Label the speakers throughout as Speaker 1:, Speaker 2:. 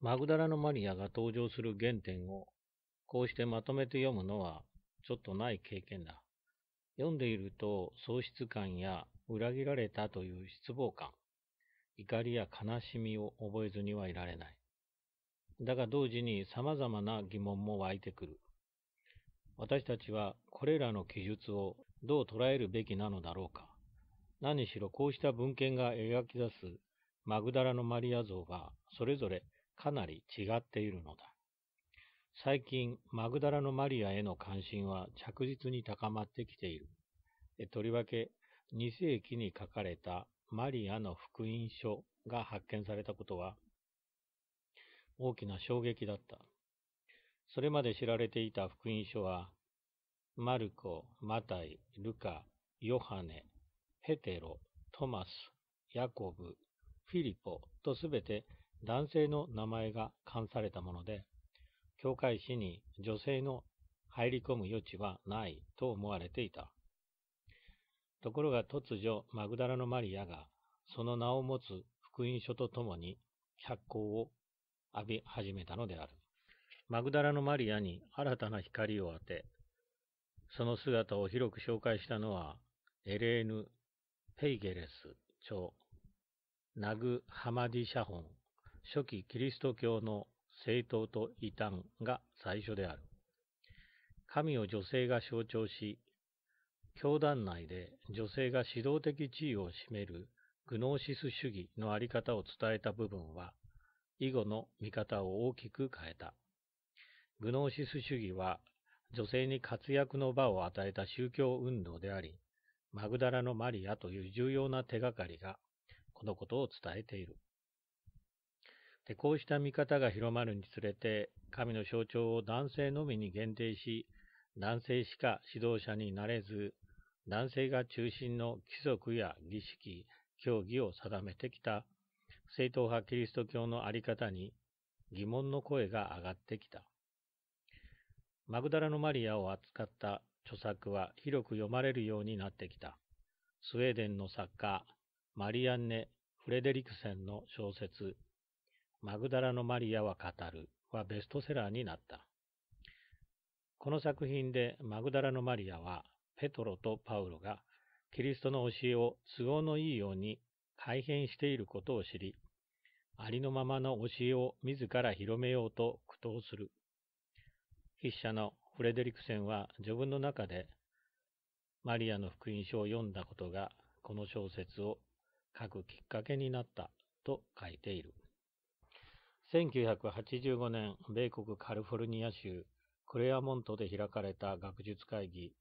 Speaker 1: マグダラのマリアが登場する原点を、こうしてまとめて読むのは、ちょっとない経験だ。読んでいると、喪失感や裏切られたという失望感、怒りや悲しみを覚えずにはいられない。だが同時に様々な疑問も湧いてくる。私たちはこれらの記述をどう捉えるべきなのだろうか。何しろこうした文献が描き出すマグダラのマリア像がそれぞれかなり違っているのだ。最近、マグダラのマリアへの関心は着実に高まってきている。とりわけ、2世紀に書かれたマリアの福音書が発見されたことは、大きな衝撃だった。それまで知られていた福音書は、マルコ、マタイ、ルカ、ヨハネ、ヘテロ、トマス、ヤコブ、フィリポとすべて男性の名前が冠されたもので、教会史に女性の入り込む余地はないと思われていた。ところが突如、マグダラのマリアが、その名を持つ福音書とともに、脚光を浴び始めたのである。マグダラのマリアに新たな光を当て、その姿を広く紹介したのは、エレーヌ・ペイゲレス長、ナグ・ハマディ・シャホン初期キリスト教の政党と異端が最初である。神を女性が象徴し、教団内で女性が指導的地位を占めるグノーシス主義のあり方を伝えた部分は、以後の見方を大きく変えた。グノーシス主義は女性に活躍の場を与えた宗教運動であり、マグダラのマリアという重要な手がかりがこのことを伝えている。で、こうした見方が広まるにつれて、神の象徴を男性のみに限定し、男性しか指導者になれず、男性が中心の貴族や儀式、教義を定めてきた、正統派キリスト教の在り方に疑問の声が上がってきた。マグダラのマリアを扱った著作は広く読まれるようになってきた。スウェーデンの作家、マリアンネ・フレデリクセンの小説、マグダラのマリアは語るはベストセラーになった。この作品でマグダラのマリアはペトロとパウロがキリストの教えを都合のいいように改変していることを知り、ありのままの教えを自ら広めようと苦闘する。筆者のフレデリクセンは序文の中でマリアの福音書を読んだことがこの小説を書くきっかけになったと書いている。1985年、米国カリフォルニア州クレアモントで開かれた学術会議、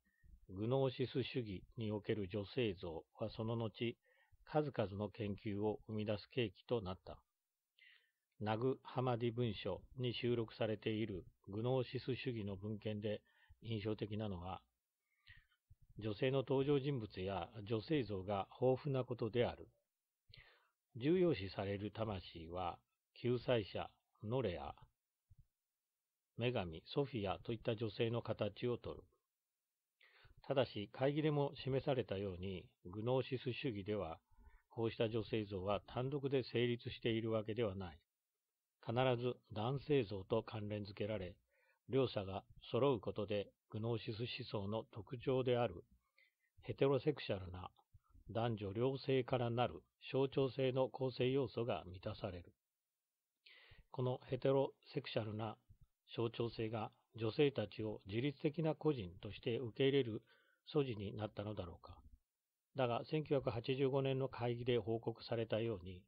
Speaker 1: グノーシス主義における女性像はその後、数々の研究を生み出す契機となった。ナグ・ハマディ文書に収録されているグノーシス主義の文献で印象的なのは、女性の登場人物や女性像が豊富なことである。重要視される魂は救済者、ノレア、女神、ソフィアといった女性の形をとる。ただし、会議でも示されたように、グノーシス主義では、こうした女性像は単独で成立しているわけではない。必ず男性像と関連づけられ、両者が揃うことで、グノーシス思想の特徴である、ヘテロセクシャルな男女両性からなる象徴性の構成要素が満たされる。このヘテロセクシャルな象徴性が女性たちを自律的な個人として受け入れる素地になったのだろうか。だが、1985年の会議で報告されたように、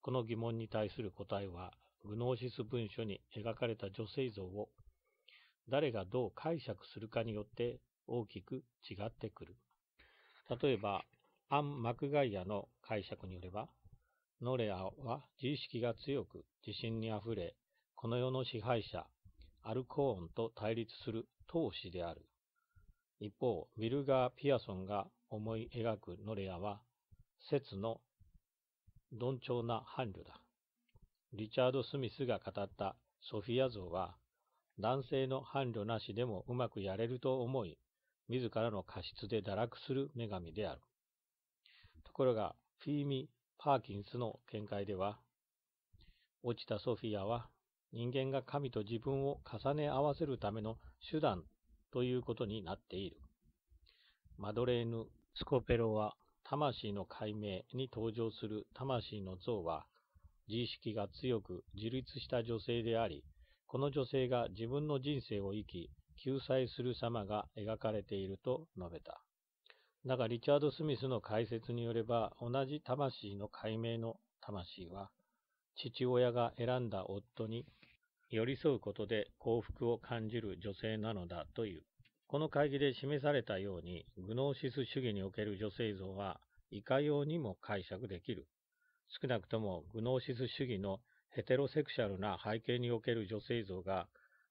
Speaker 1: この疑問に対する答えは、グノーシス文書に描かれた女性像を、誰がどう解釈するかによって大きく違ってくる。例えば、アン・マクガイアの解釈によれば、ノレアは自意識が強く、自信にあふれ、この世の支配者、アルコーンと対立する闘志である。一方、ウィルガー・ピアソンが思い描くノレアは、説の鈍調な伴侶だ。リチャード・スミスが語ったソフィア像は、男性の伴侶なしでもうまくやれると思い、自らの過失で堕落する女神である。ところが、フィーミ・パーキンスの見解では、落ちたソフィアは人間が神と自分を重ね合わせるための手段ということになっている。マドレーヌ・スコペロは魂の解明に登場する魂の像は、自意識が強く自立した女性であり、この女性が自分の人生を生き、救済する様が描かれていると述べた。だがリチャード・スミスの解説によれば、同じ魂の解明の魂は、父親が選んだ夫に寄り添うことで幸福を感じる女性なのだという。この会議で示されたように、グノーシス主義における女性像はいかようにも解釈できる。少なくとも、グノーシス主義のヘテロセクシャルな背景における女性像が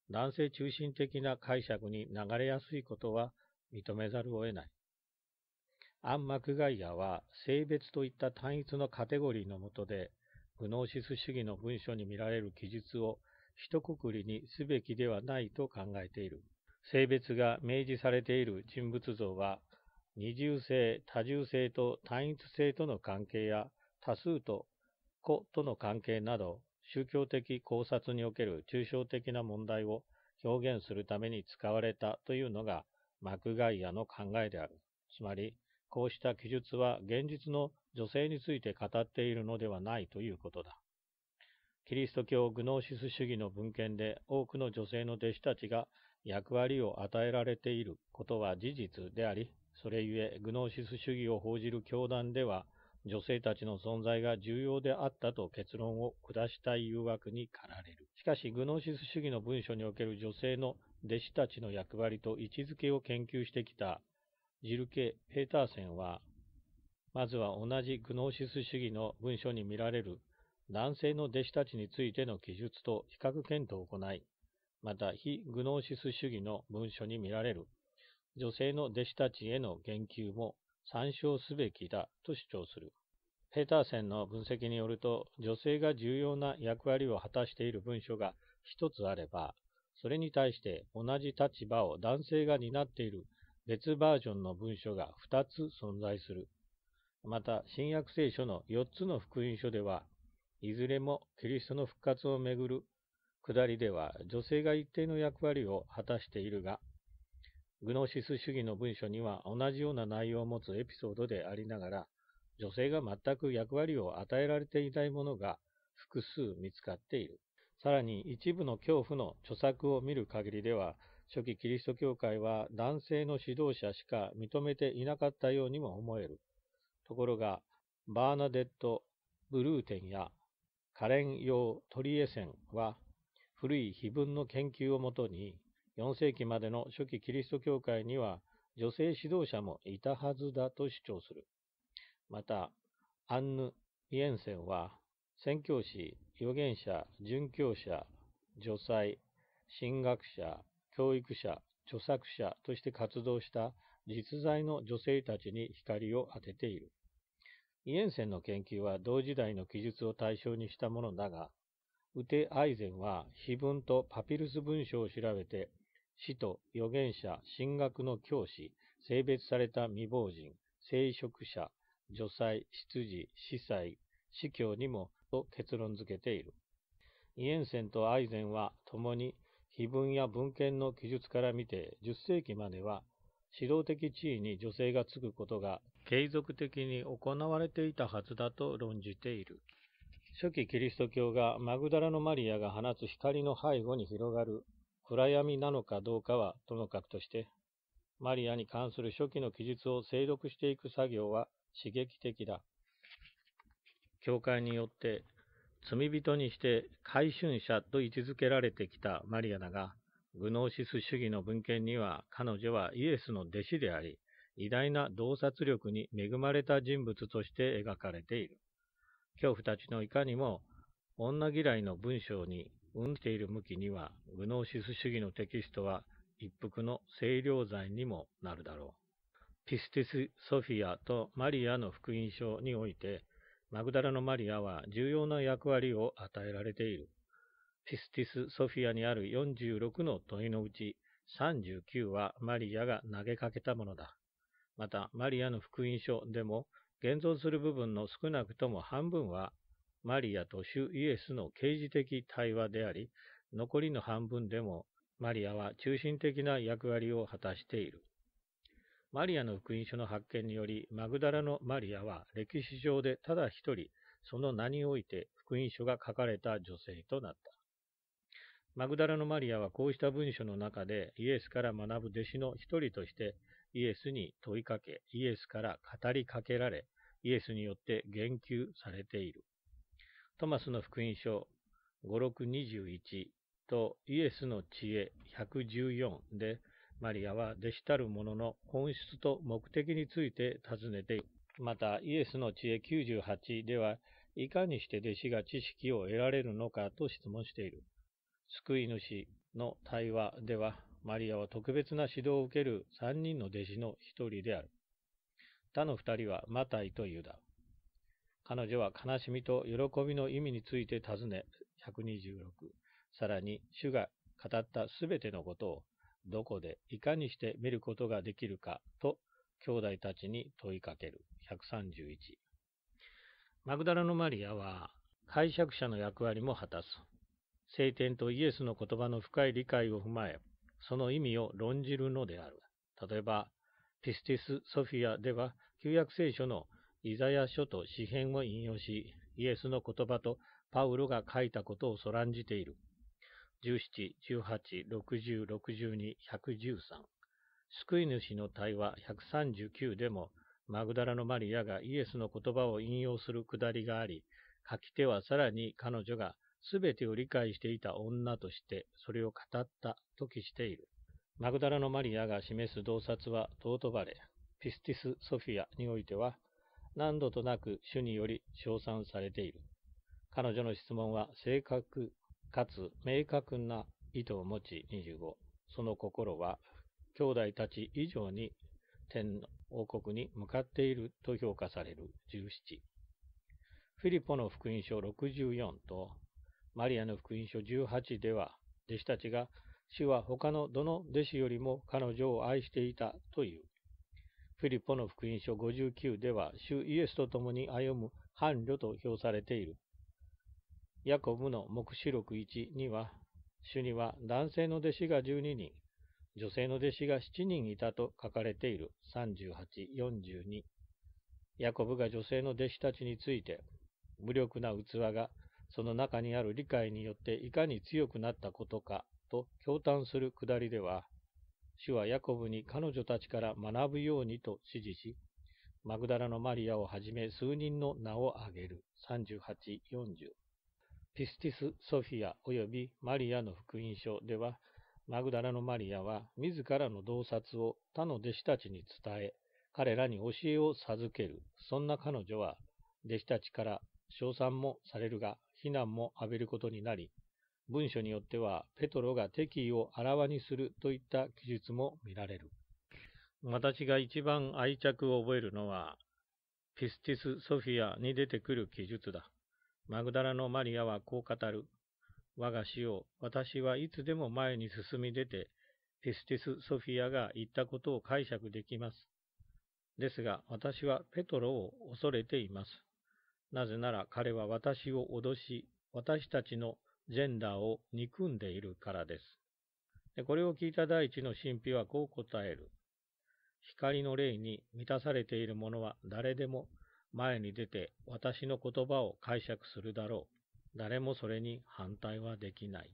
Speaker 1: 男性中心的な解釈に流れやすいことは認めざるを得ない。アン・マクガイアは性別といった単一のカテゴリーのもとで、グノーシス主義の文書に見られる記述を一括りにすべきではないと考えている。性別が明示されている人物像は、二重性、多重性と単一性との関係や、多数と個との関係など、宗教的考察における抽象的な問題を表現するために使われたというのがマクガイアの考えである。つまり、こうした記述は現実の女性について語っているのではないということだ。キリスト教グノーシス主義の文献で多くの女性の弟子たちが役割を与えられていることは事実であり、それゆえグノーシス主義を報じる教団では、女性たちの存在が重要であったと結論を下したい誘惑に駆られる。しかし、グノーシス主義の文書における女性の弟子たちの役割と位置づけを研究してきたジルケ・ペーターセンは、まずは同じグノーシス主義の文書に見られる男性の弟子たちについての記述と比較検討を行い、また非グノーシス主義の文書に見られる女性の弟子たちへの言及も参照すべきだと主張する。ペーターセンの分析によると、女性が重要な役割を果たしている文書が一つあれば、それに対して同じ立場を男性が担っている別バージョンの文書が2つ存在する。また、新約聖書の4つの福音書では、いずれもキリストの復活をめぐる下りでは女性が一定の役割を果たしているが、グノシス主義の文書には同じような内容を持つエピソードでありながら、女性が全く役割を与えられていないものが複数見つかっている。さらに一部の恐怖の著作を見る限りでは、初期キリスト教会は男性の指導者しか認めていなかったようにも思える。ところが、バーナデット・ブルーテンやカレン・ヨー・トリエセンは、古い碑文の研究をもとに、4世紀までの初期キリスト教会には女性指導者もいたはずだと主張する。また、アンヌ・イエンセンは、宣教師、預言者、殉教者、女祭、神学者、教育者、著作者として活動した実在の女性たちに光を当てている。イエンセンの研究は同時代の記述を対象にしたものだが、ウテ・アイゼンは碑文とパピルス文章を調べて、死と預言者、進学の教師、性別された未亡人、聖職者、女祭、執事、司祭、司教にもと結論付けている。イエンセンとアイゼンは共に碑文や文献の記述から見て、10世紀までは、指導的地位に女性がつくことが継続的に行われていたはずだと論じている。初期キリスト教がマグダラのマリアが放つ光の背後に広がる暗闇なのかどうかはともかくとして、マリアに関する初期の記述を精読していく作業は刺激的だ。教会によって罪人にして回春者と位置づけられてきたマリアだが、グノーシス主義の文献には彼女はイエスの弟子であり、偉大な洞察力に恵まれた人物として描かれている。恐怖たちのいかにも女嫌いの文章に運している向きには、グノーシス主義のテキストは一服の清涼剤にもなるだろう。ピスティス・ソフィアとマリアの福音書において、マグダラのマリアは重要な役割を与えられている。ピスティス・ソフィアにある46の問いのうち39はマリアが投げかけたものだ。また、マリアの福音書でも、現存する部分の少なくとも半分は、マリアと主イエスの刑事的対話であり、残りの半分でも、マリアは中心的な役割を果たしている。マリアの福音書の発見により、マグダラのマリアは歴史上でただ一人、その名において福音書が書かれた女性となった。マグダラのマリアはこうした文書の中でイエスから学ぶ弟子の一人としてイエスに問いかけ、イエスから語りかけられ、イエスによって言及されている。トマスの福音書5621とイエスの知恵114でマリアは弟子たるもの本質と目的について尋ねていまた、イエスの知恵98では、いかにして弟子が知識を得られるのかと質問している。救い主の対話では、マリアは特別な指導を受ける3人の弟子の1人である。他の2人はマタイとユダ。彼女は悲しみと喜びの意味について尋ね、126。さらに、主が語ったすべてのことをどこで、いかにして見ることができるかと、兄弟たちに問いかける。131。マグダラのマリアは、解釈者の役割も果たす。聖典とイエスの言葉の深い理解を踏まえ、その意味を論じるのである。例えば、ピスティス・ソフィアでは、旧約聖書のイザヤ書と詩編を引用し、イエスの言葉とパウロが書いたことをそらんじている。17、18、60、62、113。救い主の対話139でも、マグダラのマリアがイエスの言葉を引用するくだりがあり、書き手はさらに彼女が全てを理解していた女としてそれを語ったと記している。マグダラのマリアが示す洞察は尊ばれ、ピスティス・ソフィアにおいては何度となく主により称賛されている。彼女の質問は正確かつ明確な意図を持ち25、その心は兄弟たち以上に天の王国に向かっていると評価される17、フィリポの福音書64とマリアの福音書18では弟子たちが主は他のどの弟子よりも彼女を愛していたという。フィリポの福音書59では主イエスと共に歩む伴侶と評されている。ヤコブの目視録1には、主には男性の弟子が12人、女性の弟子が7人いたと書かれている38、42。ヤコブが女性の弟子たちについて、無力な器がその中にある理解によっていかに強くなったことかと驚嘆するくだりでは、主はヤコブに彼女たちから学ぶようにと指示し、マグダラのマリアをはじめ数人の名を挙げる38、40。ピスティス・ソフィア及びマリアの福音書では、マグダラのマリアは自らの洞察を他の弟子たちに伝え、彼らに教えを授ける。そんな彼女は、弟子たちから称賛もされるが、非難も浴びることになり、文書によっては、ペトロが敵意をあらわにするといった記述も見られる。私が一番愛着を覚えるのは、ピスティス・ソフィアに出てくる記述だ。マグダラのマリアはこう語る。我が死を、私はいつでも前に進み出て、ピスティス・ソフィアが言ったことを解釈できます。ですが、私はペトロを恐れています。なぜなら彼は私を脅し、私たちのジェンダーを憎んでいるからです。でこれを聞いた第一の神秘はこう答える。光の霊に満たされている者は誰でも前に出て私の言葉を解釈するだろう。誰もそれに反対はできない。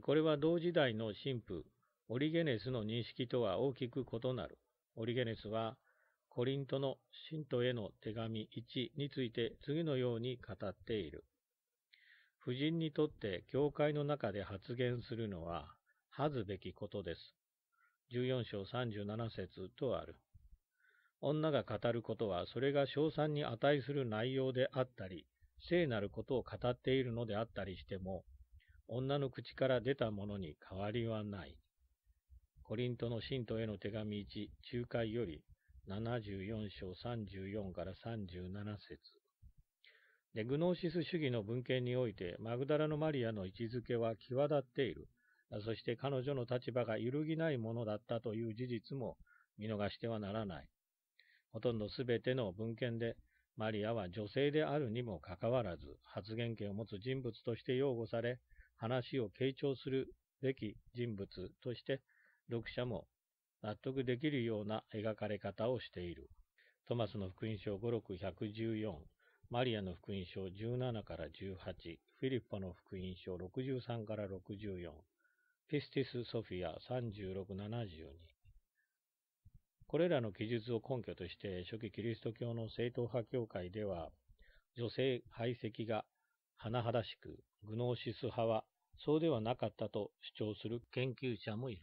Speaker 1: これは同時代の神父、オリゲネスの認識とは大きく異なる。オリゲネスは、コリントの信徒への手紙1について次のように語っている。夫人にとって教会の中で発言するのは恥ずべきことです。14章37節とある。女が語ることはそれが称賛に値する内容であったり、聖なることを語っているのであったりしても、女の口から出たものに変わりはない。コリントの信徒への手紙1、仲介より74章34から37節で、グノーシス主義の文献において、マグダラのマリアの位置づけは際立っている。そして彼女の立場が揺るぎないものだったという事実も見逃してはならない。ほとんどすべての文献で、マリアは女性であるにもかかわらず、発言権を持つ人物として擁護され、話を傾聴するべき人物として、読者も納得できるような描かれ方をしている。トマスの福音書56114、マリアの福音書17から18、フィリッポの福音書63から64、ピスティス・ソフィア3672、これらの記述を根拠として初期キリスト教の正統派教会では、女性排斥が甚だしく、グノーシス派はそうではなかったと主張する研究者もいる。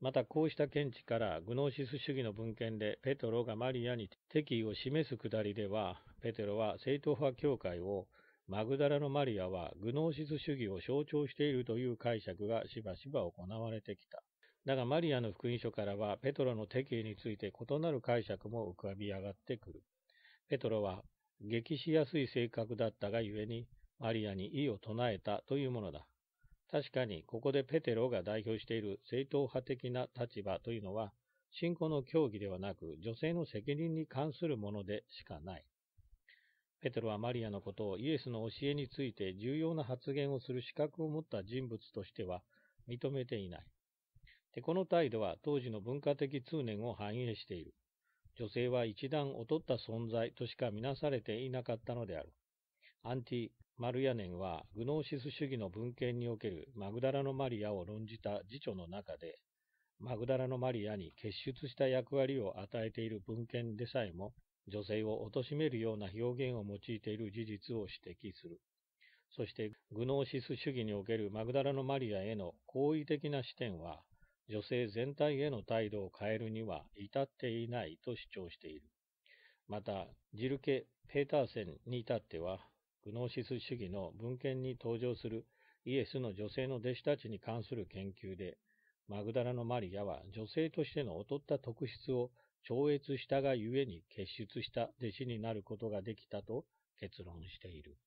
Speaker 1: またこうした見地からグノーシス主義の文献でペトロがマリアに敵意を示すくだりでは、ペテロは正統派教会をマグダラのマリアはグノーシス主義を象徴しているという解釈がしばしば行われてきた。だがマリアの福音書からは、ペトロの敵意について異なる解釈も浮かび上がってくる。ペトロは、激しやすい性格だったがゆえに、マリアに異を唱えたというものだ。確かに、ここでペテロが代表している正統派的な立場というのは、信仰の教義ではなく、女性の責任に関するものでしかない。ペテロはマリアのことをイエスの教えについて重要な発言をする資格を持った人物としては認めていない。で、この態度は当時の文化的通念を反映している。女性は一段劣った存在としか見なされていなかったのである。アンティ・マルヤネンは、グノーシス主義の文献におけるマグダラのマリアを論じた辞書の中で、マグダラのマリアに結出した役割を与えている文献でさえも、女性を貶めるような表現を用いている事実を指摘する。そして、グノーシス主義におけるマグダラのマリアへの好意的な視点は、女性全体への態度を変えるには至っていないと主張している。また、ジルケ・ペーターセンに至っては、グノーシス主義の文献に登場するイエスの女性の弟子たちに関する研究で、マグダラのマリアは女性としての劣った特質を超越したがゆえに結出した弟子になることができたと結論している。